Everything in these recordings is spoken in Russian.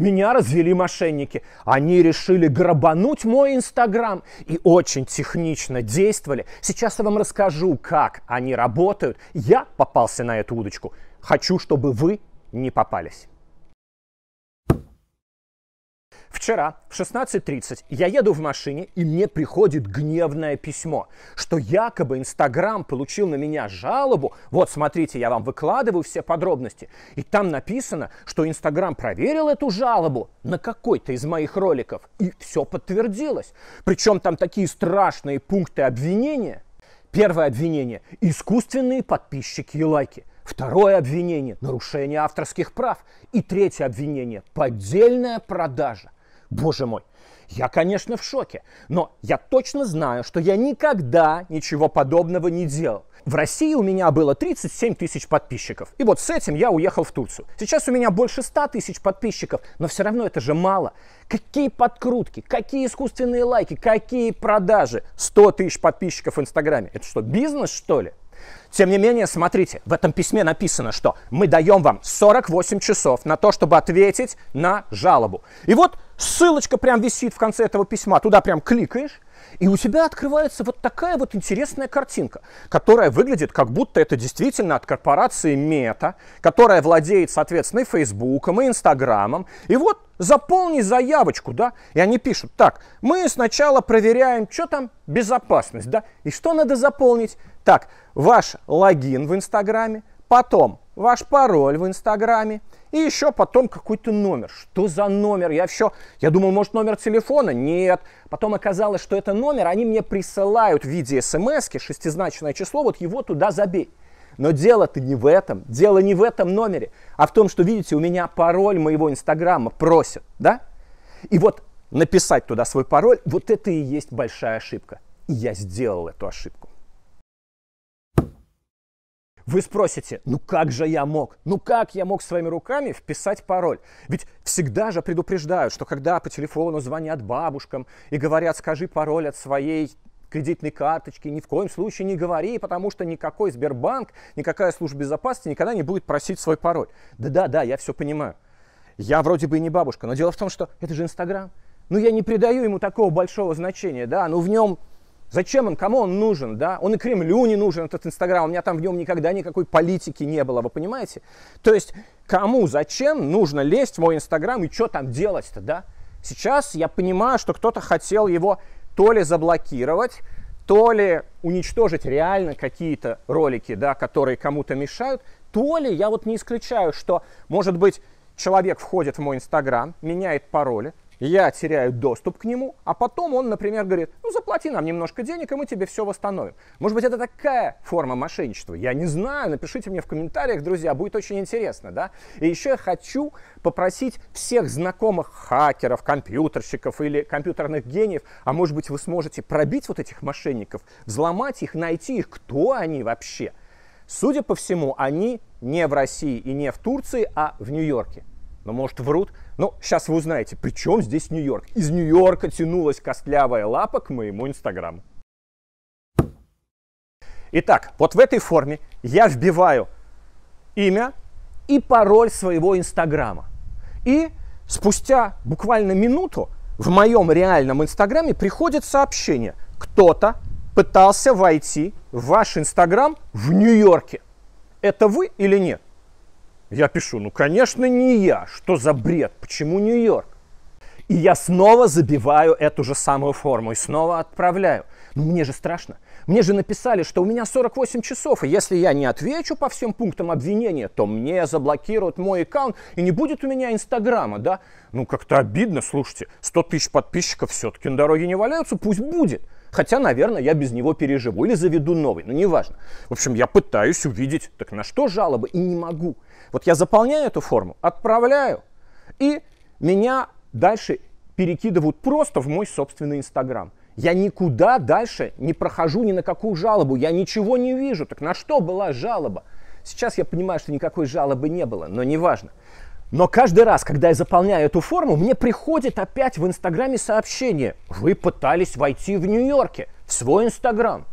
Меня развели мошенники. Они решили грабануть мой Инстаграм и очень технично действовали. Сейчас я вам расскажу, как они работают. Я попался на эту удочку. Хочу, чтобы вы не попались. Вчера в 16.30 я еду в машине, и мне приходит гневное письмо, что якобы Инстаграм получил на меня жалобу. Вот, смотрите, я вам выкладываю все подробности. И там написано, что Инстаграм проверил эту жалобу на какой-то из моих роликов, и все подтвердилось. Причем там такие страшные пункты обвинения. Первое обвинение – искусственные подписчики и лайки. Второе обвинение – нарушение авторских прав. И третье обвинение – поддельная продажа. Боже мой, я, конечно, в шоке, но я точно знаю, что я никогда ничего подобного не делал. В России у меня было 37 тысяч подписчиков. И вот с этим я уехал в Турцию. Сейчас у меня больше 100 тысяч подписчиков, но все равно это же мало. Какие подкрутки, какие искусственные лайки, какие продажи. 100 тысяч подписчиков в Инстаграме. Это что, бизнес, что ли? Тем не менее, смотрите, в этом письме написано, что мы даем вам 48 часов на то, чтобы ответить на жалобу. И вот Ссылочка прям висит в конце этого письма, туда прям кликаешь, и у тебя открывается вот такая вот интересная картинка, которая выглядит как будто это действительно от корпорации Мета, которая владеет, соответственно, и Фейсбуком, и Инстаграмом. И вот заполни заявочку, да, и они пишут, так, мы сначала проверяем, что там безопасность, да, и что надо заполнить. Так, ваш логин в Инстаграме, потом ваш пароль в Инстаграме и еще потом какой-то номер. Что за номер? Я все, я думал, может, номер телефона? Нет. Потом оказалось, что это номер, они мне присылают в виде смс шестизначное число, вот его туда забей. Но дело-то не в этом, дело не в этом номере, а в том, что, видите, у меня пароль моего Инстаграма просят, да? И вот написать туда свой пароль, вот это и есть большая ошибка. И я сделал эту ошибку. Вы спросите, ну как же я мог? Ну как я мог своими руками вписать пароль? Ведь всегда же предупреждают, что когда по телефону звонят бабушкам и говорят, скажи пароль от своей кредитной карточки, ни в коем случае не говори, потому что никакой Сбербанк, никакая служба безопасности никогда не будет просить свой пароль. Да-да-да, я все понимаю. Я вроде бы и не бабушка, но дело в том, что это же Инстаграм. Ну, я не придаю ему такого большого значения, да, ну, в нем Зачем он? Кому он нужен? Да? Он и Кремлю не нужен, этот Инстаграм. У меня там в нем никогда никакой политики не было, вы понимаете? То есть, кому, зачем нужно лезть в мой Инстаграм и что там делать-то, да? Сейчас я понимаю, что кто-то хотел его то ли заблокировать, то ли уничтожить реально какие-то ролики, да, которые кому-то мешают, то ли я вот не исключаю, что, может быть, человек входит в мой Инстаграм, меняет пароли, я теряю доступ к нему, а потом он, например, говорит, ну заплати нам немножко денег, и мы тебе все восстановим. Может быть, это такая форма мошенничества? Я не знаю, напишите мне в комментариях, друзья, будет очень интересно, да? И еще я хочу попросить всех знакомых хакеров, компьютерщиков или компьютерных гениев, а может быть, вы сможете пробить вот этих мошенников, взломать их, найти их, кто они вообще? Судя по всему, они не в России и не в Турции, а в Нью-Йорке но ну, может врут. Но ну, сейчас вы узнаете, при чем здесь Нью-Йорк. Из Нью-Йорка тянулась костлявая лапа к моему инстаграму. Итак, вот в этой форме я вбиваю имя и пароль своего инстаграма. И спустя буквально минуту в моем реальном инстаграме приходит сообщение. Кто-то пытался войти в ваш инстаграм в Нью-Йорке. Это вы или нет? Я пишу, ну, конечно, не я. Что за бред? Почему Нью-Йорк? И я снова забиваю эту же самую форму и снова отправляю. Ну, мне же страшно. Мне же написали, что у меня 48 часов, и если я не отвечу по всем пунктам обвинения, то мне заблокируют мой аккаунт, и не будет у меня Инстаграма, да? Ну, как-то обидно, слушайте. 100 тысяч подписчиков все-таки на дороге не валяются, пусть будет. Хотя, наверное, я без него переживу или заведу новый, но неважно. В общем, я пытаюсь увидеть, так на что жалобы, и не могу. Вот я заполняю эту форму, отправляю, и меня дальше перекидывают просто в мой собственный Инстаграм. Я никуда дальше не прохожу ни на какую жалобу, я ничего не вижу. Так на что была жалоба? Сейчас я понимаю, что никакой жалобы не было, но неважно. Но каждый раз, когда я заполняю эту форму, мне приходит опять в Инстаграме сообщение. Вы пытались войти в Нью-Йорке, в свой Инстаграм.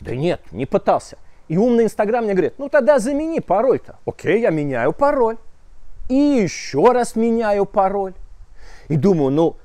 Да нет, не пытался. И умный Инстаграм мне говорит, ну тогда замени пароль-то. Окей, я меняю пароль. И еще раз меняю пароль. И думаю, ну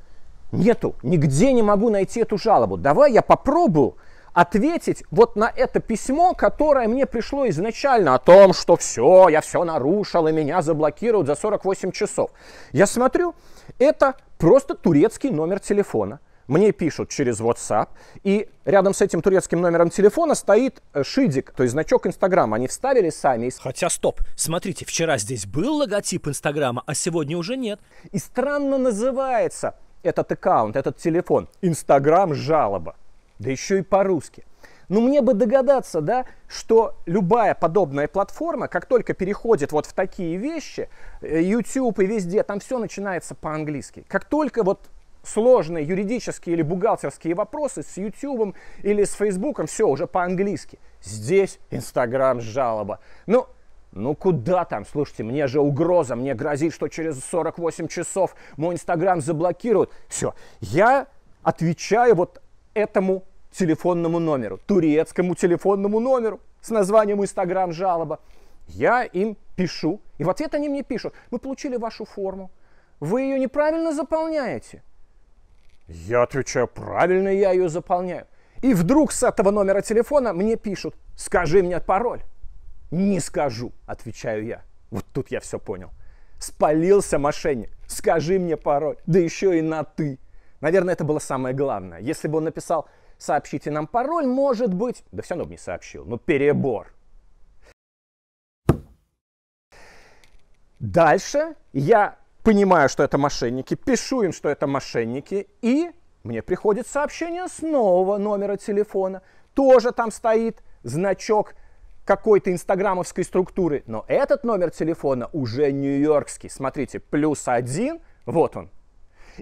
нету, нигде не могу найти эту жалобу. Давай я попробую ответить вот на это письмо, которое мне пришло изначально о том, что все, я все нарушил, и меня заблокируют за 48 часов. Я смотрю, это просто турецкий номер телефона. Мне пишут через WhatsApp, и рядом с этим турецким номером телефона стоит э, шидик, то есть значок Инстаграма. Они вставили сами. Хотя, стоп, смотрите, вчера здесь был логотип Инстаграма, а сегодня уже нет. И странно называется этот аккаунт, этот телефон. Инстаграм жалоба да еще и по-русски. Но ну, мне бы догадаться, да, что любая подобная платформа, как только переходит вот в такие вещи, э, YouTube и везде, там все начинается по-английски. Как только вот сложные юридические или бухгалтерские вопросы с YouTube или с Facebook, все уже по-английски. Здесь Instagram жалоба. Ну, ну куда там? Слушайте, мне же угроза, мне грозит, что через 48 часов мой Instagram заблокируют. Все, я отвечаю вот этому телефонному номеру, турецкому телефонному номеру с названием Instagram жалоба». Я им пишу, и в ответ они мне пишут, мы получили вашу форму, вы ее неправильно заполняете. Я отвечаю, правильно я ее заполняю. И вдруг с этого номера телефона мне пишут, скажи мне пароль. Не скажу, отвечаю я. Вот тут я все понял. Спалился мошенник. Скажи мне пароль. Да еще и на ты. Наверное, это было самое главное. Если бы он написал «сообщите нам пароль», может быть... Да все равно бы не сообщил. Ну, перебор. Дальше я понимаю, что это мошенники, пишу им, что это мошенники, и мне приходит сообщение с нового номера телефона. Тоже там стоит значок какой-то инстаграмовской структуры, но этот номер телефона уже нью-йоркский. Смотрите, плюс один, вот он,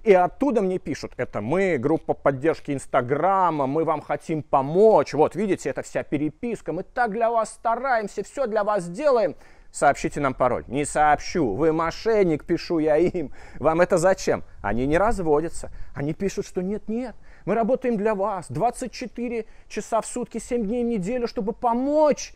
и оттуда мне пишут, это мы, группа поддержки Инстаграма, мы вам хотим помочь. Вот, видите, это вся переписка, мы так для вас стараемся, все для вас делаем. Сообщите нам пароль. Не сообщу. Вы мошенник, пишу я им. Вам это зачем? Они не разводятся. Они пишут, что нет-нет, мы работаем для вас 24 часа в сутки, 7 дней в неделю, чтобы помочь.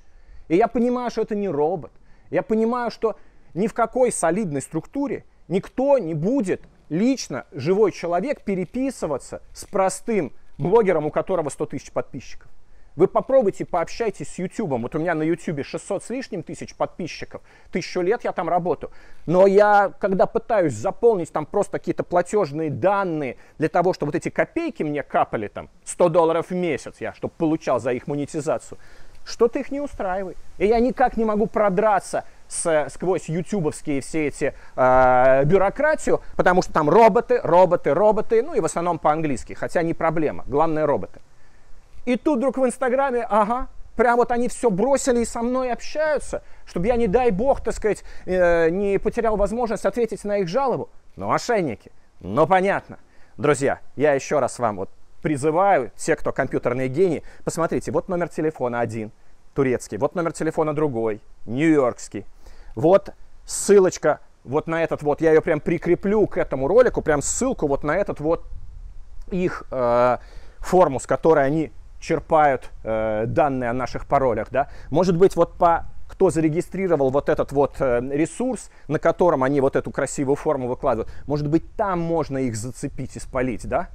И я понимаю, что это не робот. Я понимаю, что ни в какой солидной структуре никто не будет лично живой человек переписываться с простым блогером, у которого 100 тысяч подписчиков. Вы попробуйте, пообщайтесь с YouTube. Вот у меня на YouTube 600 с лишним тысяч подписчиков. Тысячу лет я там работаю. Но я, когда пытаюсь заполнить там просто какие-то платежные данные для того, чтобы вот эти копейки мне капали там 100 долларов в месяц, я чтобы получал за их монетизацию, что-то их не устраивает. И я никак не могу продраться с, сквозь ютубовские все эти э, бюрократию, потому что там роботы, роботы, роботы, ну и в основном по-английски, хотя не проблема, главное роботы. И тут вдруг в Инстаграме, ага, прям вот они все бросили и со мной общаются, чтобы я, не дай бог, так сказать, э, не потерял возможность ответить на их жалобу. Ну, мошенники, ну понятно. Друзья, я еще раз вам вот призываю, те, кто компьютерные гении, посмотрите, вот номер телефона один, турецкий, вот номер телефона другой, нью-йоркский, вот ссылочка вот на этот вот, я ее прям прикреплю к этому ролику, прям ссылку вот на этот вот их э, форму, с которой они черпают э, данные о наших паролях, да. Может быть, вот по кто зарегистрировал вот этот вот э, ресурс, на котором они вот эту красивую форму выкладывают, может быть, там можно их зацепить и спалить, да?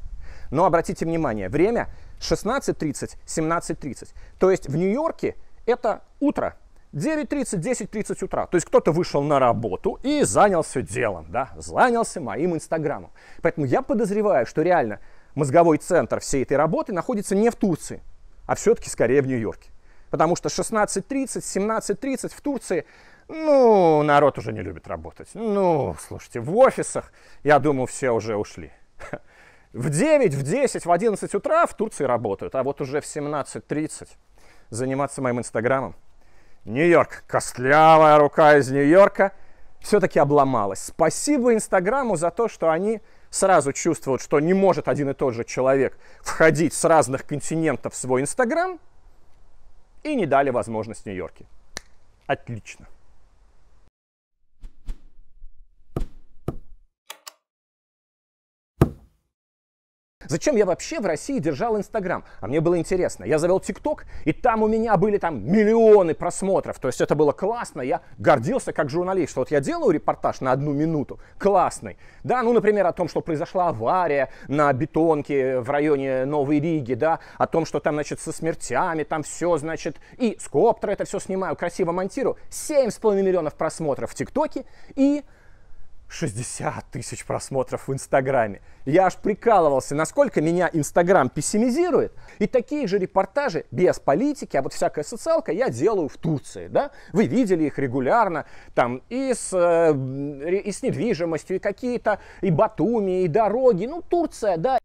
Но обратите внимание, время 16.30, 17.30. То есть в Нью-Йорке это утро, 9.30, 10.30 утра. То есть кто-то вышел на работу и занялся делом, да, занялся моим инстаграмом. Поэтому я подозреваю, что реально мозговой центр всей этой работы находится не в Турции, а все-таки скорее в Нью-Йорке. Потому что 16.30, 17.30 в Турции, ну, народ уже не любит работать. Ну, слушайте, в офисах, я думаю, все уже ушли. В 9, в 10, в 11 утра в Турции работают, а вот уже в 17.30 заниматься моим инстаграмом Нью-Йорк, костлявая рука из Нью-Йорка, все-таки обломалась. Спасибо Инстаграму за то, что они сразу чувствуют, что не может один и тот же человек входить с разных континентов в свой Инстаграм, и не дали возможность Нью-Йорке. Отлично. Зачем я вообще в России держал Инстаграм? А мне было интересно. Я завел ТикТок, и там у меня были там миллионы просмотров. То есть это было классно. Я гордился как журналист, что вот я делаю репортаж на одну минуту. Классный. Да, ну, например, о том, что произошла авария на бетонке в районе Новой Риги, да, о том, что там, значит, со смертями, там все, значит, и с коптера это все снимаю, красиво монтирую. 7,5 миллионов просмотров в ТикТоке и 60 тысяч просмотров в Инстаграме. Я аж прикалывался, насколько меня Инстаграм пессимизирует. И такие же репортажи без политики, а вот всякая социалка я делаю в Турции, да? Вы видели их регулярно, там и с, э, и с недвижимостью, и какие-то, и Батуми, и дороги. Ну, Турция, да,